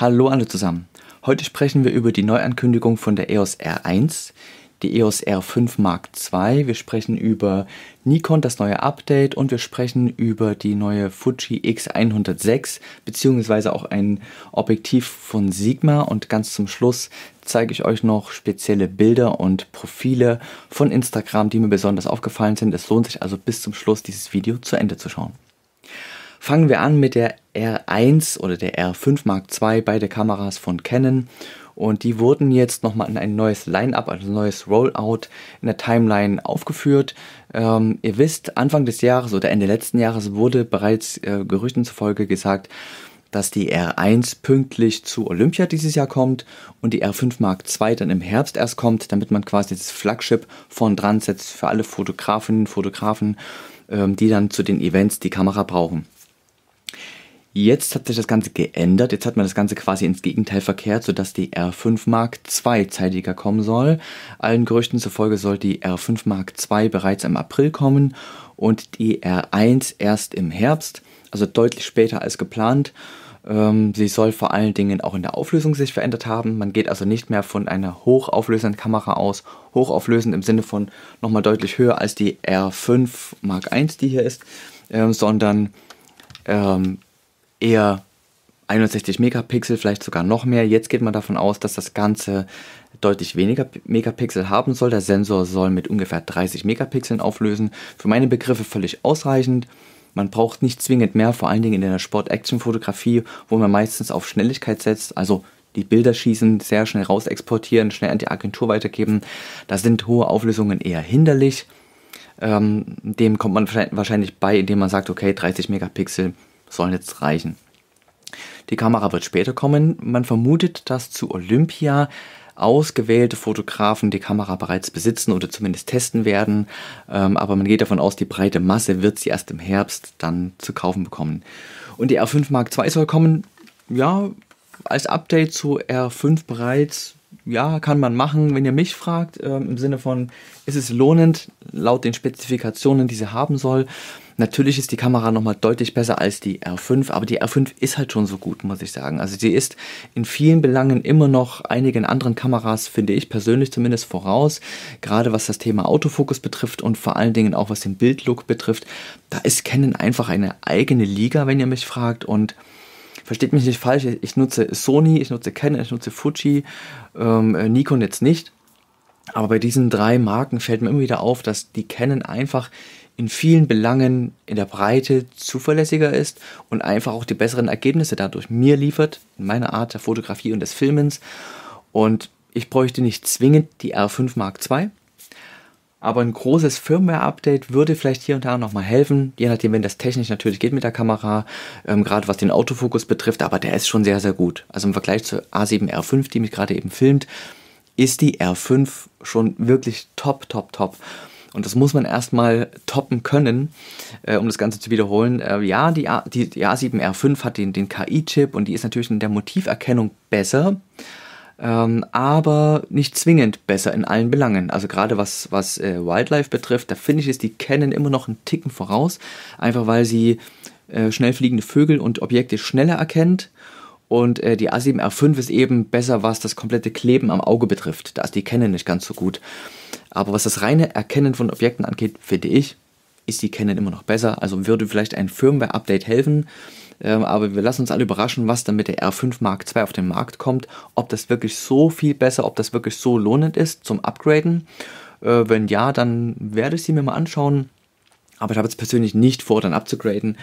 Hallo alle zusammen. Heute sprechen wir über die Neuankündigung von der EOS R1, die EOS R5 Mark II. Wir sprechen über Nikon, das neue Update und wir sprechen über die neue Fuji X106 beziehungsweise auch ein Objektiv von Sigma und ganz zum Schluss zeige ich euch noch spezielle Bilder und Profile von Instagram, die mir besonders aufgefallen sind. Es lohnt sich also bis zum Schluss dieses Video zu Ende zu schauen. Fangen wir an mit der R1 oder der R5 Mark II, beide Kameras von Canon. Und die wurden jetzt nochmal in ein neues Line-up, also ein neues Rollout in der Timeline aufgeführt. Ähm, ihr wisst, Anfang des Jahres oder Ende letzten Jahres wurde bereits äh, Gerüchten zufolge gesagt, dass die R1 pünktlich zu Olympia dieses Jahr kommt und die R5 Mark II dann im Herbst erst kommt, damit man quasi das Flagship von dran setzt für alle Fotografinnen und Fotografen, ähm, die dann zu den Events die Kamera brauchen. Jetzt hat sich das Ganze geändert. Jetzt hat man das Ganze quasi ins Gegenteil verkehrt, sodass die R5 Mark II zeitiger kommen soll. Allen Gerüchten zufolge soll die R5 Mark II bereits im April kommen und die R1 erst im Herbst, also deutlich später als geplant. Ähm, sie soll vor allen Dingen auch in der Auflösung sich verändert haben. Man geht also nicht mehr von einer hochauflösenden Kamera aus. Hochauflösend im Sinne von nochmal deutlich höher als die R5 Mark I, die hier ist, ähm, sondern ähm, eher 61 Megapixel, vielleicht sogar noch mehr. Jetzt geht man davon aus, dass das Ganze deutlich weniger Megapixel haben soll. Der Sensor soll mit ungefähr 30 Megapixeln auflösen. Für meine Begriffe völlig ausreichend. Man braucht nicht zwingend mehr, vor allen Dingen in der Sport-Action-Fotografie, wo man meistens auf Schnelligkeit setzt, also die Bilder schießen, sehr schnell raus exportieren, schnell an die Agentur weitergeben. Da sind hohe Auflösungen eher hinderlich. Ähm, dem kommt man wahrscheinlich bei, indem man sagt, okay, 30 Megapixel sollen jetzt reichen. Die Kamera wird später kommen. Man vermutet, dass zu Olympia ausgewählte Fotografen die Kamera bereits besitzen oder zumindest testen werden. Ähm, aber man geht davon aus, die breite Masse wird sie erst im Herbst dann zu kaufen bekommen. Und die R5 Mark II soll kommen, ja, als Update zu R5 bereits. Ja, kann man machen, wenn ihr mich fragt, ähm, im Sinne von, ist es lohnend, laut den Spezifikationen, die sie haben soll. Natürlich ist die Kamera nochmal deutlich besser als die R5, aber die R5 ist halt schon so gut, muss ich sagen. Also sie ist in vielen Belangen immer noch einigen anderen Kameras, finde ich persönlich zumindest, voraus. Gerade was das Thema Autofokus betrifft und vor allen Dingen auch was den Bildlook betrifft. Da ist Canon einfach eine eigene Liga, wenn ihr mich fragt. Und versteht mich nicht falsch, ich nutze Sony, ich nutze Canon, ich nutze Fuji, ähm, äh, Nikon jetzt nicht. Aber bei diesen drei Marken fällt mir immer wieder auf, dass die Canon einfach in vielen Belangen in der Breite zuverlässiger ist und einfach auch die besseren Ergebnisse dadurch mir liefert, in meiner Art der Fotografie und des Filmens. Und ich bräuchte nicht zwingend die R5 Mark II, aber ein großes Firmware-Update würde vielleicht hier und da nochmal helfen, je nachdem, wenn das technisch natürlich geht mit der Kamera, ähm, gerade was den Autofokus betrifft, aber der ist schon sehr, sehr gut. Also im Vergleich zur A7R5, die mich gerade eben filmt, ist die R5 schon wirklich top, top, top. Und das muss man erstmal toppen können, äh, um das Ganze zu wiederholen. Äh, ja, die, A, die, die A7R5 hat den, den KI-Chip und die ist natürlich in der Motiverkennung besser, ähm, aber nicht zwingend besser in allen Belangen. Also gerade was, was äh, Wildlife betrifft, da finde ich, ist die Canon immer noch einen Ticken voraus, einfach weil sie äh, schnell fliegende Vögel und Objekte schneller erkennt und äh, die A7R5 ist eben besser, was das komplette Kleben am Auge betrifft. Da ist die Canon nicht ganz so gut. Aber was das reine Erkennen von Objekten angeht, finde ich, ist die Canon immer noch besser. Also würde vielleicht ein Firmware-Update helfen. Ähm, aber wir lassen uns alle überraschen, was dann mit der R5 Mark II auf den Markt kommt. Ob das wirklich so viel besser, ob das wirklich so lohnend ist zum Upgraden. Äh, wenn ja, dann werde ich sie mir mal anschauen. Aber ich habe jetzt persönlich nicht vor, dann abzugraden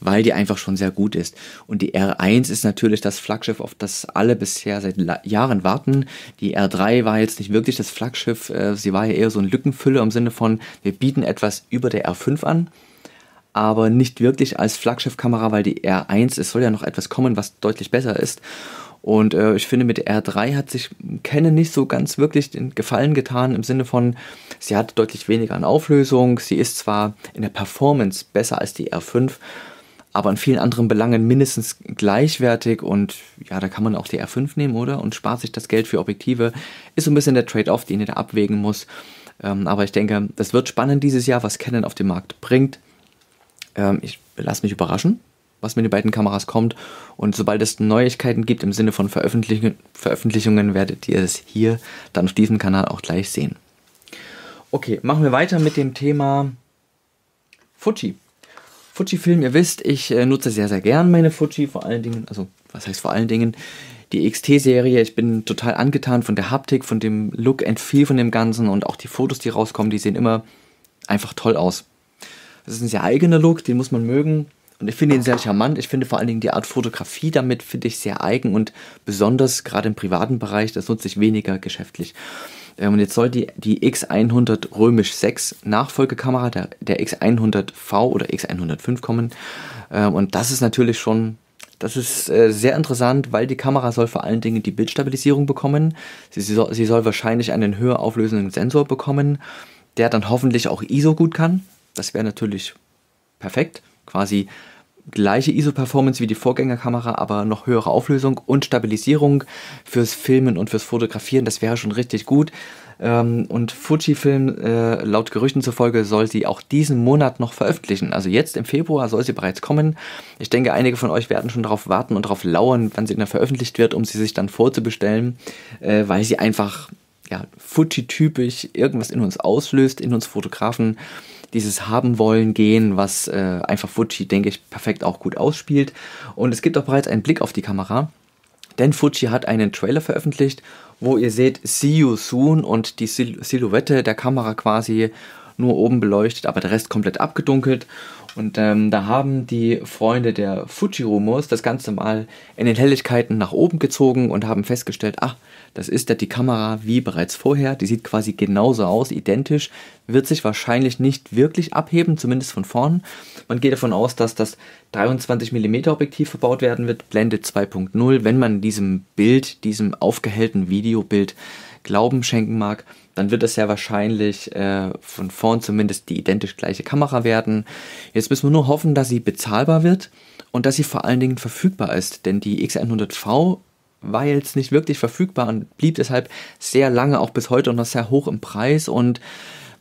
weil die einfach schon sehr gut ist. Und die R1 ist natürlich das Flaggschiff, auf das alle bisher seit Jahren warten. Die R3 war jetzt nicht wirklich das Flaggschiff, äh, sie war ja eher so ein Lückenfüller im Sinne von, wir bieten etwas über der R5 an aber nicht wirklich als Flaggschiffkamera, weil die R1, es soll ja noch etwas kommen, was deutlich besser ist. Und äh, ich finde, mit der R3 hat sich Canon nicht so ganz wirklich den Gefallen getan, im Sinne von, sie hat deutlich weniger an Auflösung, sie ist zwar in der Performance besser als die R5, aber in vielen anderen Belangen mindestens gleichwertig und ja, da kann man auch die R5 nehmen, oder? Und spart sich das Geld für Objektive. Ist so ein bisschen der Trade-off, den ihr da abwägen muss. Ähm, aber ich denke, das wird spannend dieses Jahr, was Canon auf den Markt bringt. Ähm, ich lasse mich überraschen, was mit den beiden Kameras kommt. Und sobald es Neuigkeiten gibt im Sinne von Veröffentlichen, Veröffentlichungen, werdet ihr es hier dann auf diesem Kanal auch gleich sehen. Okay, machen wir weiter mit dem Thema Fuji. Fujifilm, ihr wisst, ich äh, nutze sehr, sehr gern meine Fuji, vor allen Dingen, also was heißt vor allen Dingen, die XT-Serie. Ich bin total angetan von der Haptik, von dem Look and Feel von dem Ganzen und auch die Fotos, die rauskommen, die sehen immer einfach toll aus. Das ist ein sehr eigener Look, den muss man mögen. Und ich finde ihn sehr charmant. Ich finde vor allen Dingen die Art Fotografie damit finde ich sehr eigen und besonders gerade im privaten Bereich, das nutze ich weniger geschäftlich. Ähm, und jetzt soll die, die X100 Römisch 6 Nachfolgekamera der, der X100V oder X105 kommen. Ähm, und das ist natürlich schon, das ist äh, sehr interessant, weil die Kamera soll vor allen Dingen die Bildstabilisierung bekommen. Sie, sie, soll, sie soll wahrscheinlich einen höher auflösenden Sensor bekommen, der dann hoffentlich auch ISO gut kann. Das wäre natürlich perfekt. Quasi gleiche ISO-Performance wie die Vorgängerkamera, aber noch höhere Auflösung und Stabilisierung fürs Filmen und fürs Fotografieren. Das wäre schon richtig gut. Ähm, und Fujifilm, äh, laut Gerüchten zufolge, soll sie auch diesen Monat noch veröffentlichen. Also jetzt im Februar soll sie bereits kommen. Ich denke, einige von euch werden schon darauf warten und darauf lauern, wann sie dann veröffentlicht wird, um sie sich dann vorzubestellen, äh, weil sie einfach ja, Fuji-typisch irgendwas in uns auslöst, in uns Fotografen dieses haben wollen gehen, was äh, einfach Fuji, denke ich, perfekt auch gut ausspielt. Und es gibt auch bereits einen Blick auf die Kamera, denn Fuji hat einen Trailer veröffentlicht, wo ihr seht See You Soon und die Sil Silhouette der Kamera quasi nur oben beleuchtet, aber der Rest komplett abgedunkelt. Und ähm, da haben die Freunde der Fuji-Rumors das Ganze mal in den Helligkeiten nach oben gezogen und haben festgestellt, ach, das ist die Kamera wie bereits vorher. Die sieht quasi genauso aus, identisch. Wird sich wahrscheinlich nicht wirklich abheben, zumindest von vorn. Man geht davon aus, dass das 23 mm Objektiv verbaut werden wird, Blende 2.0. Wenn man diesem Bild, diesem aufgehellten Videobild Glauben schenken mag, dann wird das sehr wahrscheinlich äh, von vorn zumindest die identisch gleiche Kamera werden. Jetzt müssen wir nur hoffen, dass sie bezahlbar wird und dass sie vor allen Dingen verfügbar ist, denn die X100V weil es nicht wirklich verfügbar und blieb deshalb sehr lange, auch bis heute noch sehr hoch im Preis und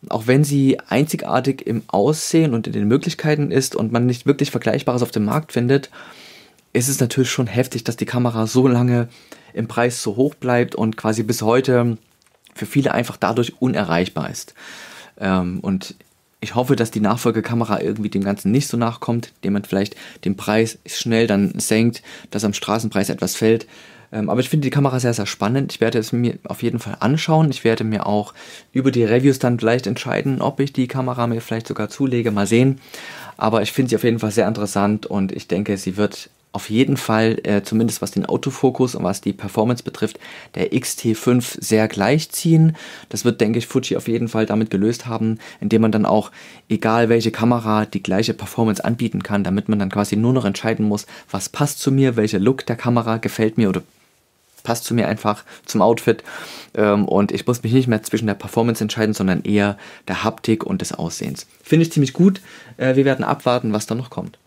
auch wenn sie einzigartig im Aussehen und in den Möglichkeiten ist und man nicht wirklich Vergleichbares auf dem Markt findet, ist es natürlich schon heftig, dass die Kamera so lange im Preis so hoch bleibt und quasi bis heute für viele einfach dadurch unerreichbar ist. Ähm, und ich hoffe, dass die Nachfolgekamera irgendwie dem Ganzen nicht so nachkommt, indem man vielleicht den Preis schnell dann senkt, dass am Straßenpreis etwas fällt, ähm, aber ich finde die Kamera sehr, sehr spannend. Ich werde es mir auf jeden Fall anschauen. Ich werde mir auch über die Reviews dann vielleicht entscheiden, ob ich die Kamera mir vielleicht sogar zulege. Mal sehen. Aber ich finde sie auf jeden Fall sehr interessant und ich denke, sie wird auf jeden Fall, äh, zumindest was den Autofokus und was die Performance betrifft, der XT5 sehr gleich ziehen. Das wird, denke ich, Fuji auf jeden Fall damit gelöst haben, indem man dann auch, egal welche Kamera, die gleiche Performance anbieten kann, damit man dann quasi nur noch entscheiden muss, was passt zu mir, welcher Look der Kamera gefällt mir oder passt zu mir einfach zum Outfit. Ähm, und ich muss mich nicht mehr zwischen der Performance entscheiden, sondern eher der Haptik und des Aussehens. Finde ich ziemlich gut. Äh, wir werden abwarten, was da noch kommt.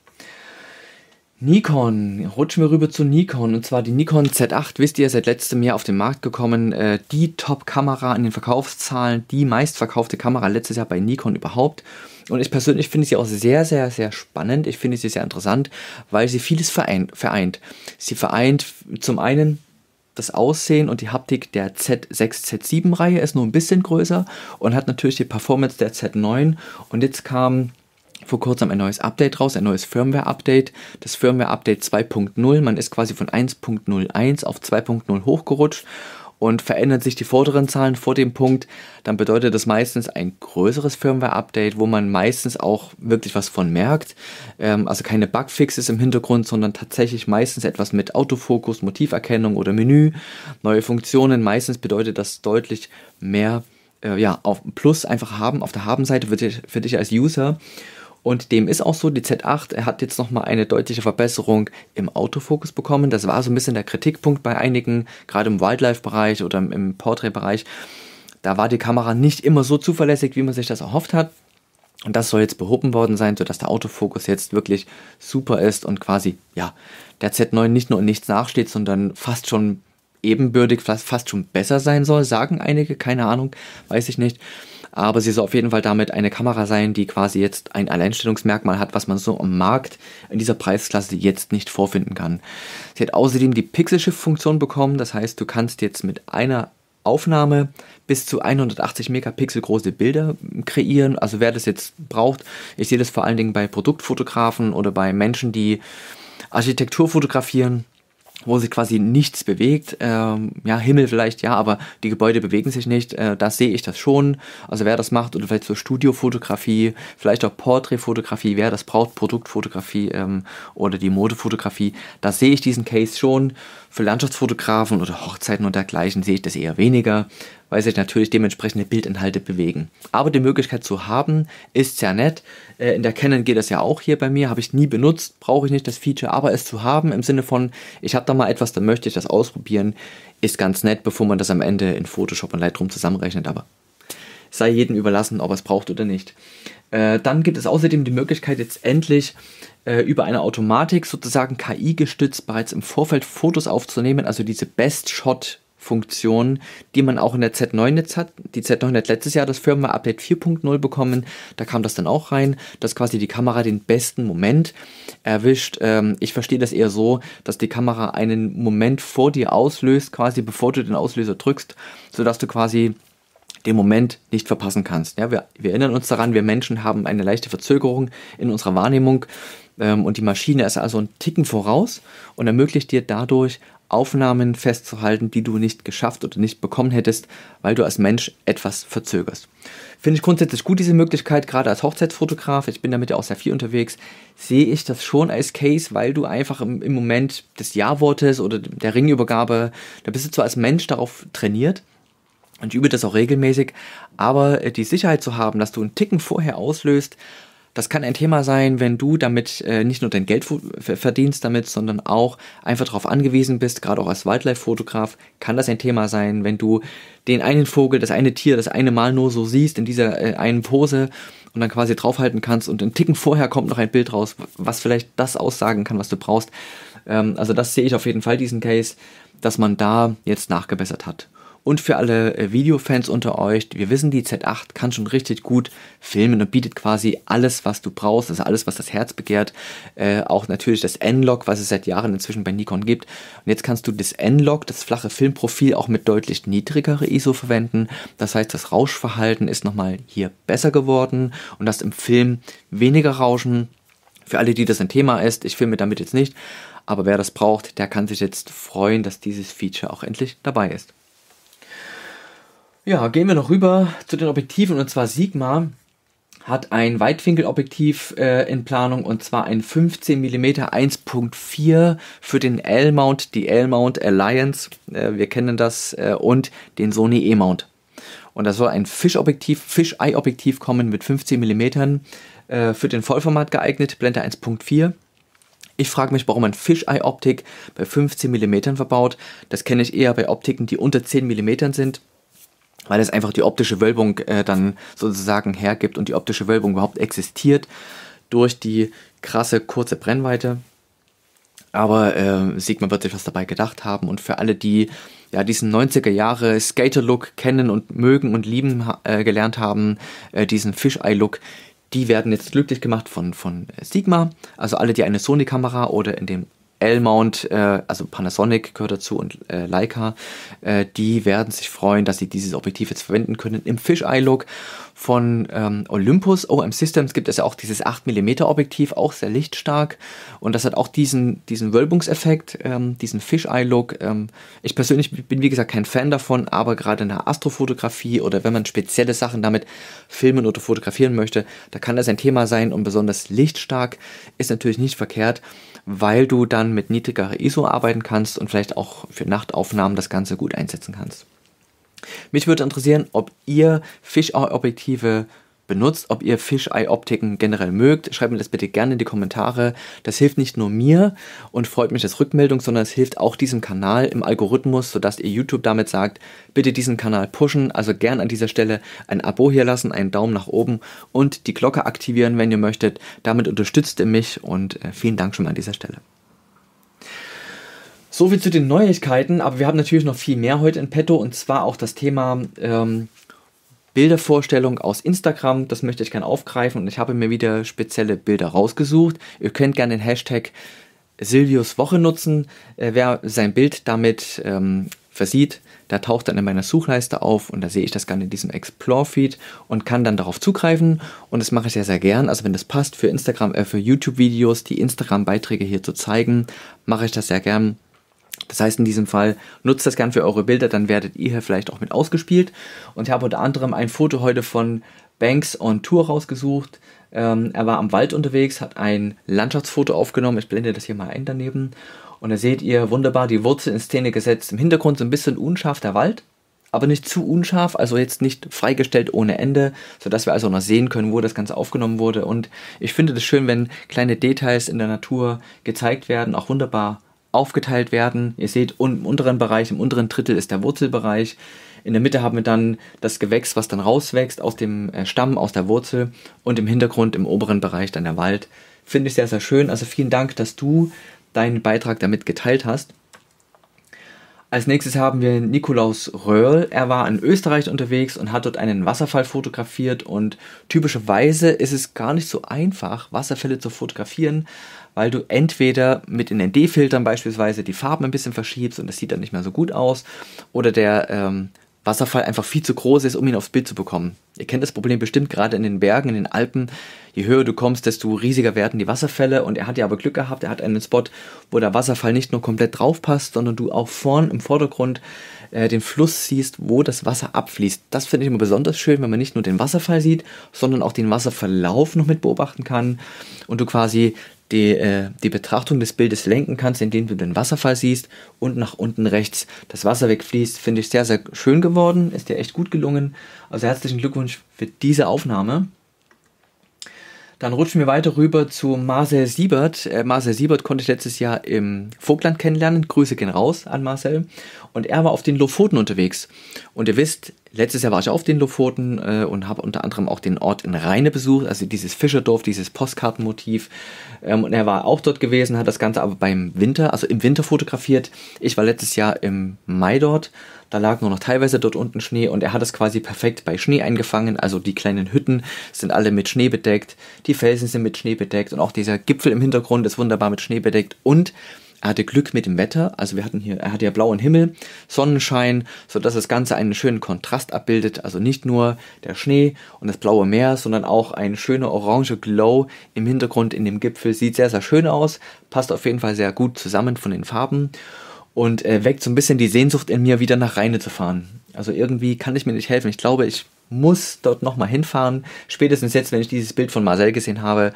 Nikon, rutschen wir rüber zu Nikon und zwar die Nikon Z8, wisst ihr, seit letztem Jahr auf den Markt gekommen, äh, die Top-Kamera in den Verkaufszahlen, die meistverkaufte Kamera letztes Jahr bei Nikon überhaupt. Und ich persönlich finde sie auch sehr, sehr, sehr spannend, ich finde sie sehr interessant, weil sie vieles vereint. vereint. Sie vereint zum einen das Aussehen und die Haptik der Z6, Z7-Reihe ist nur ein bisschen größer und hat natürlich die Performance der Z9. Und jetzt kam vor kurzem ein neues Update raus, ein neues Firmware-Update, das Firmware-Update 2.0. Man ist quasi von 1.01 auf 2.0 hochgerutscht und verändern sich die vorderen Zahlen vor dem Punkt, dann bedeutet das meistens ein größeres Firmware-Update, wo man meistens auch wirklich was von merkt. Ähm, also keine Bugfixes im Hintergrund, sondern tatsächlich meistens etwas mit Autofokus, Motiverkennung oder Menü, neue Funktionen. Meistens bedeutet das deutlich mehr äh, ja, auf Plus einfach haben, auf der Habenseite für dich, für dich als User. Und dem ist auch so, die Z8 er hat jetzt nochmal eine deutliche Verbesserung im Autofokus bekommen. Das war so ein bisschen der Kritikpunkt bei einigen, gerade im Wildlife-Bereich oder im Portrait-Bereich. Da war die Kamera nicht immer so zuverlässig, wie man sich das erhofft hat. Und das soll jetzt behoben worden sein, sodass der Autofokus jetzt wirklich super ist und quasi, ja, der Z9 nicht nur in nichts nachsteht, sondern fast schon ebenbürtig, fast schon besser sein soll, sagen einige, keine Ahnung, weiß ich nicht aber sie soll auf jeden Fall damit eine Kamera sein, die quasi jetzt ein Alleinstellungsmerkmal hat, was man so am Markt in dieser Preisklasse jetzt nicht vorfinden kann. Sie hat außerdem die Pixel-Shift-Funktion bekommen, das heißt, du kannst jetzt mit einer Aufnahme bis zu 180 Megapixel große Bilder kreieren. Also wer das jetzt braucht, ich sehe das vor allen Dingen bei Produktfotografen oder bei Menschen, die Architektur fotografieren wo sich quasi nichts bewegt. Ähm, ja, Himmel vielleicht, ja, aber die Gebäude bewegen sich nicht. Äh, da sehe ich das schon. Also wer das macht oder vielleicht so Studiofotografie, vielleicht auch Porträtfotografie, wer das braucht, Produktfotografie ähm, oder die Modefotografie, da sehe ich diesen Case schon. Für Landschaftsfotografen oder Hochzeiten und dergleichen sehe ich das eher weniger weil sich natürlich dementsprechende Bildinhalte bewegen. Aber die Möglichkeit zu haben, ist sehr nett. Äh, in der Canon geht das ja auch hier bei mir, habe ich nie benutzt, brauche ich nicht das Feature, aber es zu haben im Sinne von, ich habe da mal etwas, dann möchte ich das ausprobieren, ist ganz nett, bevor man das am Ende in Photoshop und Lightroom zusammenrechnet, aber sei jedem überlassen, ob er es braucht oder nicht. Äh, dann gibt es außerdem die Möglichkeit, jetzt endlich äh, über eine Automatik sozusagen KI gestützt bereits im Vorfeld Fotos aufzunehmen, also diese Best Shot Funktionen, die man auch in der Z9 jetzt hat. Die Z9 hat letztes Jahr das Firmware-Update 4.0 bekommen, da kam das dann auch rein, dass quasi die Kamera den besten Moment erwischt. Ähm, ich verstehe das eher so, dass die Kamera einen Moment vor dir auslöst, quasi bevor du den Auslöser drückst, sodass du quasi den Moment nicht verpassen kannst. Ja, wir, wir erinnern uns daran, wir Menschen haben eine leichte Verzögerung in unserer Wahrnehmung ähm, und die Maschine ist also einen Ticken voraus und ermöglicht dir dadurch Aufnahmen festzuhalten, die du nicht geschafft oder nicht bekommen hättest, weil du als Mensch etwas verzögerst. Finde ich grundsätzlich gut, diese Möglichkeit, gerade als Hochzeitsfotograf, ich bin damit ja auch sehr viel unterwegs, sehe ich das schon als Case, weil du einfach im, Moment des Ja-Wortes oder der Ringübergabe, da bist du zwar als Mensch darauf trainiert, und ich übe das auch regelmäßig, aber äh, die Sicherheit zu haben, dass du einen Ticken vorher auslöst, das kann ein Thema sein, wenn du damit äh, nicht nur dein Geld verdienst damit, sondern auch einfach darauf angewiesen bist, gerade auch als Wildlife-Fotograf, kann das ein Thema sein, wenn du den einen Vogel, das eine Tier, das eine Mal nur so siehst in dieser äh, einen Pose und dann quasi draufhalten kannst und einen Ticken vorher kommt noch ein Bild raus, was vielleicht das aussagen kann, was du brauchst. Ähm, also das sehe ich auf jeden Fall, diesen Case, dass man da jetzt nachgebessert hat. Und für alle äh, Videofans unter euch, wir wissen, die Z8 kann schon richtig gut filmen und bietet quasi alles, was du brauchst, also alles, was das Herz begehrt. Äh, auch natürlich das N-Log, was es seit Jahren inzwischen bei Nikon gibt. Und jetzt kannst du das N-Log, das flache Filmprofil, auch mit deutlich niedrigerer ISO verwenden. Das heißt, das Rauschverhalten ist nochmal hier besser geworden und das im Film weniger Rauschen. Für alle, die das ein Thema ist, ich filme damit jetzt nicht, aber wer das braucht, der kann sich jetzt freuen, dass dieses Feature auch endlich dabei ist. Ja, gehen wir noch rüber zu den Objektiven und zwar Sigma hat ein Weitwinkelobjektiv äh, in Planung und zwar ein 15 mm 1.4 für den L-Mount, die L-Mount Alliance, äh, wir kennen das, äh, und den Sony E-Mount. Und da soll ein Fischobjektiv, Fischei-Objektiv kommen mit 15 mm äh, für den Vollformat geeignet, Blende 1.4. Ich frage mich, warum man Fischei-Optik bei 15 mm verbaut. Das kenne ich eher bei Optiken, die unter 10 mm sind weil es einfach die optische Wölbung äh, dann sozusagen hergibt und die optische Wölbung überhaupt existiert durch die krasse kurze Brennweite. Aber äh, Sigma wird sich was dabei gedacht haben und für alle, die ja diesen 90er Jahre Skater-Look kennen und mögen und lieben äh, gelernt haben, äh, diesen Fisheye-Look, die werden jetzt glücklich gemacht von, von Sigma. Also alle, die eine Sony-Kamera oder in dem L-Mount, äh, also Panasonic gehört dazu und äh, Leica, äh, die werden sich freuen, dass sie dieses Objektiv jetzt verwenden können. Im Fisheye-Look von ähm, Olympus OM Systems gibt es ja auch dieses 8mm Objektiv, auch sehr lichtstark. Und das hat auch diesen, diesen Wölbungseffekt, ähm, diesen Fisheye-Look. Ähm, ich persönlich bin, wie gesagt, kein Fan davon, aber gerade in der Astrofotografie oder wenn man spezielle Sachen damit filmen oder fotografieren möchte, da kann das ein Thema sein und besonders lichtstark ist natürlich nicht verkehrt weil du dann mit niedrigerer ISO arbeiten kannst und vielleicht auch für Nachtaufnahmen das Ganze gut einsetzen kannst. Mich würde interessieren, ob ihr Fischobjektive objektive benutzt, ob ihr Fisheye-Optiken generell mögt. Schreibt mir das bitte gerne in die Kommentare. Das hilft nicht nur mir und freut mich als Rückmeldung, sondern es hilft auch diesem Kanal im Algorithmus, sodass ihr YouTube damit sagt, bitte diesen Kanal pushen. Also gern an dieser Stelle ein Abo hier lassen, einen Daumen nach oben und die Glocke aktivieren, wenn ihr möchtet. Damit unterstützt ihr mich und äh, vielen Dank schon mal an dieser Stelle. So viel zu den Neuigkeiten, aber wir haben natürlich noch viel mehr heute in petto und zwar auch das Thema ähm, Bildervorstellung aus Instagram. Das möchte ich gerne aufgreifen und ich habe mir wieder spezielle Bilder rausgesucht. Ihr könnt gerne den Hashtag Silvius Woche nutzen. Äh, wer sein Bild damit ähm, versieht, da taucht dann in meiner Suchleiste auf und da sehe ich das gerne in diesem Explore-Feed und kann dann darauf zugreifen. Und das mache ich sehr, sehr gern. Also wenn das passt für Instagram, äh, für YouTube-Videos, die Instagram-Beiträge hier zu zeigen, mache ich das sehr gern. Das heißt in diesem Fall, nutzt das gern für eure Bilder, dann werdet ihr hier vielleicht auch mit ausgespielt. Und ich habe unter anderem ein Foto heute von Banks on Tour rausgesucht. Ähm, er war am Wald unterwegs, hat ein Landschaftsfoto aufgenommen. Ich blende das hier mal ein daneben. Und da seht ihr wunderbar die Wurzel in Szene gesetzt. Im Hintergrund so ein bisschen unscharf der Wald, aber nicht zu unscharf, also jetzt nicht freigestellt ohne Ende, sodass wir also noch sehen können, wo das Ganze aufgenommen wurde. Und ich finde das schön, wenn kleine Details in der Natur gezeigt werden, auch wunderbar aufgeteilt werden. Ihr seht, im unteren Bereich, im unteren Drittel ist der Wurzelbereich. In der Mitte haben wir dann das Gewächs, was dann rauswächst aus dem äh, Stamm, aus der Wurzel. Und im Hintergrund, im oberen Bereich, dann der Wald. Finde ich sehr, sehr schön. Also vielen Dank, dass du deinen Beitrag damit geteilt hast. Als nächstes haben wir Nikolaus Röhrl. Er war in Österreich unterwegs und hat dort einen Wasserfall fotografiert. Und typischerweise ist es gar nicht so einfach, Wasserfälle zu fotografieren weil du entweder mit den ND-Filtern beispielsweise die Farben ein bisschen verschiebst und das sieht dann nicht mehr so gut aus oder der ähm, Wasserfall einfach viel zu groß ist, um ihn aufs Bild zu bekommen. Ihr kennt das Problem bestimmt gerade in den Bergen, in den Alpen. Je höher du kommst, desto riesiger werden die Wasserfälle. Und er hat ja aber Glück gehabt, er hat einen Spot, wo der Wasserfall nicht nur komplett drauf passt, sondern du auch vorn im Vordergrund äh, den Fluss siehst, wo das Wasser abfließt. Das finde ich immer besonders schön, wenn man nicht nur den Wasserfall sieht, sondern auch den Wasserverlauf noch mit beobachten kann und du quasi die, äh, die Betrachtung des Bildes lenken kannst, indem du den Wasserfall siehst und nach unten rechts das Wasser wegfließt, finde ich sehr, sehr schön geworden, ist dir echt gut gelungen. Also herzlichen Glückwunsch für diese Aufnahme. Dann rutschen wir weiter rüber zu Marcel Siebert. Äh, Marcel Siebert konnte ich letztes Jahr im Vogtland kennenlernen. Grüße gehen raus an Marcel. Und er war auf den Lofoten unterwegs. Und ihr wisst, letztes Jahr war ich auf den Lofoten äh, und habe unter anderem auch den Ort in Rheine besucht, also dieses Fischerdorf, dieses Postkartenmotiv. Ähm, und er war auch dort gewesen, hat das Ganze aber beim Winter, also im Winter fotografiert. Ich war letztes Jahr im Mai dort da lag nur noch teilweise dort unten Schnee und er hat es quasi perfekt bei Schnee eingefangen. Also die kleinen Hütten sind alle mit Schnee bedeckt, die Felsen sind mit Schnee bedeckt und auch dieser Gipfel im Hintergrund ist wunderbar mit Schnee bedeckt und er hatte Glück mit dem Wetter, also wir hatten hier, er hatte ja blauen Himmel, Sonnenschein, so dass das Ganze einen schönen Kontrast abbildet, also nicht nur der Schnee und das blaue Meer, sondern auch ein schöner orange Glow im Hintergrund in dem Gipfel, sieht sehr, sehr schön aus, passt auf jeden Fall sehr gut zusammen von den Farben und äh, weckt so ein bisschen die Sehnsucht in mir, wieder nach Rheine zu fahren. Also irgendwie kann ich mir nicht helfen. Ich glaube, ich muss dort nochmal hinfahren. Spätestens jetzt, wenn ich dieses Bild von Marcel gesehen habe.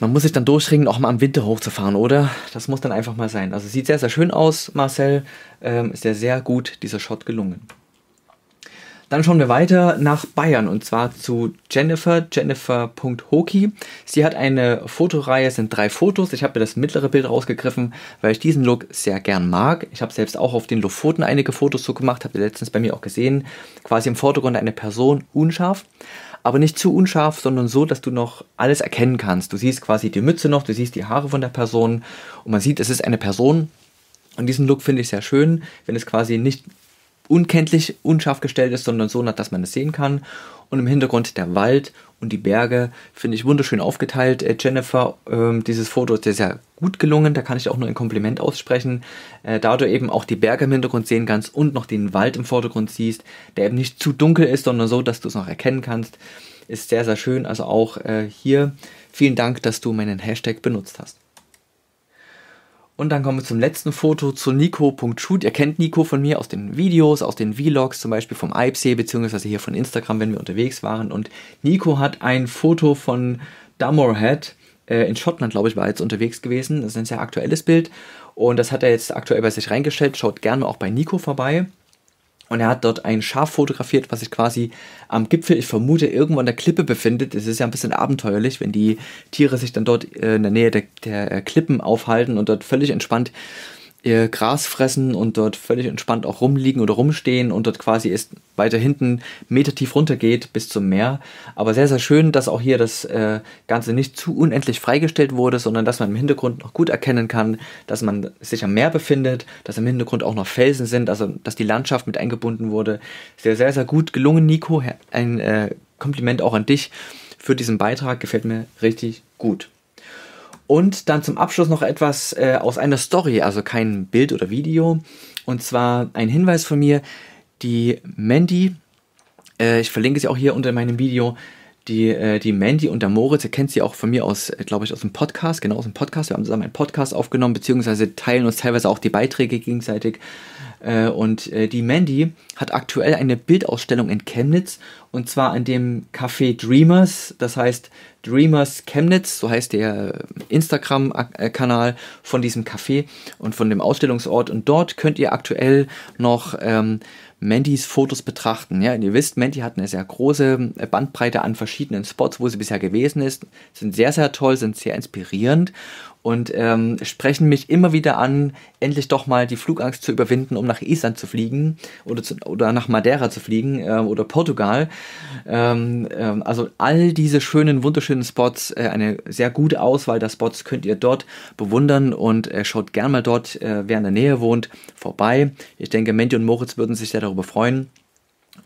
Man muss sich dann durchringen, auch mal am Winter hochzufahren, oder? Das muss dann einfach mal sein. Also sieht sehr, sehr schön aus, Marcel. Ähm, ist ja sehr gut dieser Shot gelungen. Dann schauen wir weiter nach Bayern und zwar zu Jennifer, jennifer.hoki. Sie hat eine Fotoreihe, es sind drei Fotos. Ich habe mir das mittlere Bild rausgegriffen, weil ich diesen Look sehr gern mag. Ich habe selbst auch auf den Lofoten einige Fotos so gemacht, habt ihr letztens bei mir auch gesehen. Quasi im Vordergrund eine Person, unscharf aber nicht zu unscharf, sondern so, dass du noch alles erkennen kannst. Du siehst quasi die Mütze noch, du siehst die Haare von der Person und man sieht, es ist eine Person. Und diesen Look finde ich sehr schön, wenn es quasi nicht unkenntlich, unscharf gestellt ist, sondern so, dass man es sehen kann. Und im Hintergrund der Wald und die Berge finde ich wunderschön aufgeteilt. Äh, Jennifer, äh, dieses Foto ist dir sehr gut gelungen. Da kann ich auch nur ein Kompliment aussprechen. Äh, da du eben auch die Berge im Hintergrund sehen kannst und noch den Wald im Vordergrund siehst, der eben nicht zu dunkel ist, sondern so, dass du es noch erkennen kannst, ist sehr, sehr schön. Also auch äh, hier vielen Dank, dass du meinen Hashtag benutzt hast. Und dann kommen wir zum letzten Foto zu Nico.shoot. Ihr kennt Nico von mir aus den Videos, aus den Vlogs, zum Beispiel vom IPC, beziehungsweise hier von Instagram, wenn wir unterwegs waren. Und Nico hat ein Foto von Dummerhead äh, in Schottland, glaube ich, war jetzt unterwegs gewesen. Das ist ein sehr aktuelles Bild. Und das hat er jetzt aktuell bei sich reingestellt. Schaut gerne auch bei Nico vorbei. Und er hat dort ein Schaf fotografiert, was sich quasi am Gipfel, ich vermute, irgendwo an der Klippe befindet. Es ist ja ein bisschen abenteuerlich, wenn die Tiere sich dann dort äh, in der Nähe der, der äh, Klippen aufhalten und dort völlig entspannt ihr äh, Gras fressen und dort völlig entspannt auch rumliegen oder rumstehen und dort quasi erst weiter hinten metertief runtergeht bis zum Meer. Aber sehr, sehr schön, dass auch hier das äh, Ganze nicht zu unendlich freigestellt wurde, sondern dass man im Hintergrund noch gut erkennen kann, dass man sich am Meer befindet, dass im Hintergrund auch noch Felsen sind, also dass die Landschaft mit eingebunden wurde. Sehr, sehr, sehr gut gelungen, Nico. Ein äh, Kompliment auch an dich für diesen Beitrag. Gefällt mir richtig gut. Und dann zum Abschluss noch etwas äh, aus einer Story, also kein Bild oder Video. Und zwar ein Hinweis von mir, die Mandy, äh, ich verlinke sie auch hier unter meinem Video, die, äh, die Mandy und der Moritz, ihr kennt sie auch von mir aus, äh, glaube ich, aus dem Podcast, genau aus dem Podcast. Wir haben zusammen einen Podcast aufgenommen, beziehungsweise teilen uns teilweise auch die Beiträge gegenseitig. Äh, und äh, die Mandy hat aktuell eine Bildausstellung in Chemnitz und zwar an dem Café Dreamers, das heißt Dreamers Chemnitz, so heißt der äh, Instagram-Kanal von diesem Café und von dem Ausstellungsort. Und dort könnt ihr aktuell noch ähm, Mandys Fotos betrachten. Ja, und ihr wisst, Mandy hat eine sehr große äh, Bandbreite an verschiedenen Spots, wo sie bisher gewesen ist. Sind sehr, sehr toll, sind sehr inspirierend und ähm, sprechen mich immer wieder an, endlich doch mal die Flugangst zu überwinden, um nach Island zu fliegen oder, zu, oder nach Madeira zu fliegen äh, oder Portugal. Ähm, ähm, also all diese schönen, wunderschönen wunderschönen Spots, äh, eine sehr gute Auswahl der Spots könnt ihr dort bewundern und äh, schaut gerne mal dort, äh, wer in der Nähe wohnt, vorbei. Ich denke, Menti und Moritz würden sich sehr darüber freuen.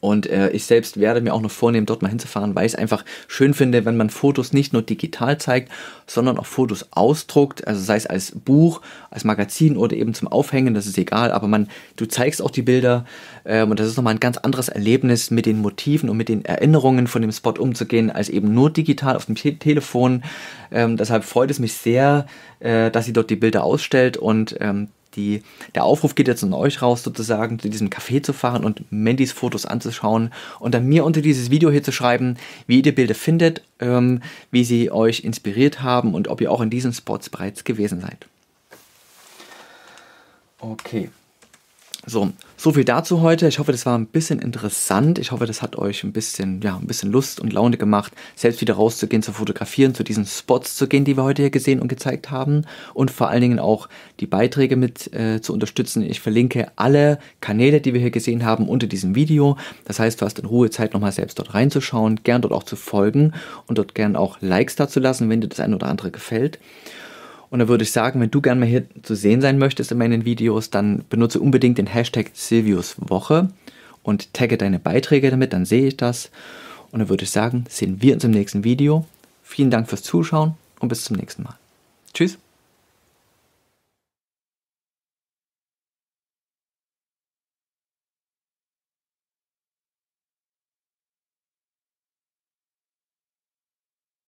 Und äh, ich selbst werde mir auch noch vornehmen, dort mal hinzufahren, weil ich es einfach schön finde, wenn man Fotos nicht nur digital zeigt, sondern auch Fotos ausdruckt, also sei es als Buch, als Magazin oder eben zum Aufhängen, das ist egal, aber man, du zeigst auch die Bilder ähm, und das ist nochmal ein ganz anderes Erlebnis, mit den Motiven und mit den Erinnerungen von dem Spot umzugehen, als eben nur digital auf dem Te Telefon. Ähm, deshalb freut es mich sehr, äh, dass sie dort die Bilder ausstellt und ähm, die, der Aufruf geht jetzt an euch raus, sozusagen zu diesem Café zu fahren und Mandys Fotos anzuschauen und dann mir unter dieses Video hier zu schreiben, wie ihr die Bilder findet, ähm, wie sie euch inspiriert haben und ob ihr auch in diesen Spots bereits gewesen seid. Okay. So, so viel dazu heute. Ich hoffe, das war ein bisschen interessant. Ich hoffe, das hat euch ein bisschen, ja, ein bisschen Lust und Laune gemacht, selbst wieder rauszugehen, zu fotografieren, zu diesen Spots zu gehen, die wir heute hier gesehen und gezeigt haben und vor allen Dingen auch die Beiträge mit äh, zu unterstützen. Ich verlinke alle Kanäle, die wir hier gesehen haben, unter diesem Video. Das heißt, du hast in Ruhe Zeit, nochmal selbst dort reinzuschauen, gern dort auch zu folgen und dort gern auch Likes dazulassen, wenn dir das ein oder andere gefällt. Und da würde ich sagen, wenn du gerne mal hier zu sehen sein möchtest in meinen Videos, dann benutze unbedingt den Hashtag Silvius Woche und tagge deine Beiträge damit, dann sehe ich das. Und dann würde ich sagen, sehen wir uns im nächsten Video. Vielen Dank fürs Zuschauen und bis zum nächsten Mal. Tschüss.